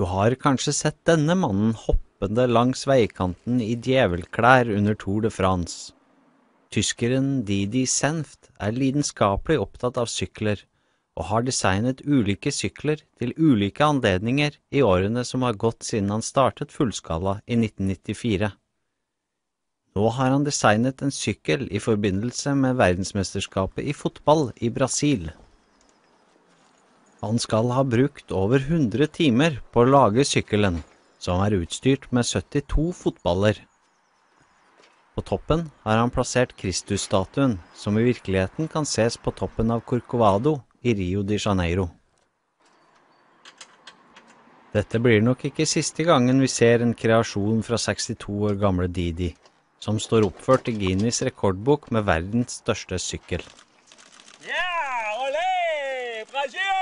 Du har kanskje sett denne mannen hoppende langs veikanten i djevelklær under Tour de France. Tyskeren Didi Senft er lidenskapelig opptatt av sykler, og har designet ulike sykler til ulike anledninger i årene som har gått siden han startet fullskala i 1994. Nå har han designet en sykkel i forbindelse med verdensmesterskapet i fotball i Brasil. Han skal ha brukt over 100 timer på å lage sykkelen, som er utstyrt med 72 fotballer. På toppen har han plassert Kristusstatuen, som i virkeligheten kan ses på toppen av Corcovado i Rio de Janeiro. Dette blir nok ikke siste gangen vi ser en kreasjon fra 62 år gamle Didi, som står oppført i Guinness rekordbok med verdens største sykkel. Yeah, olé, Brasil!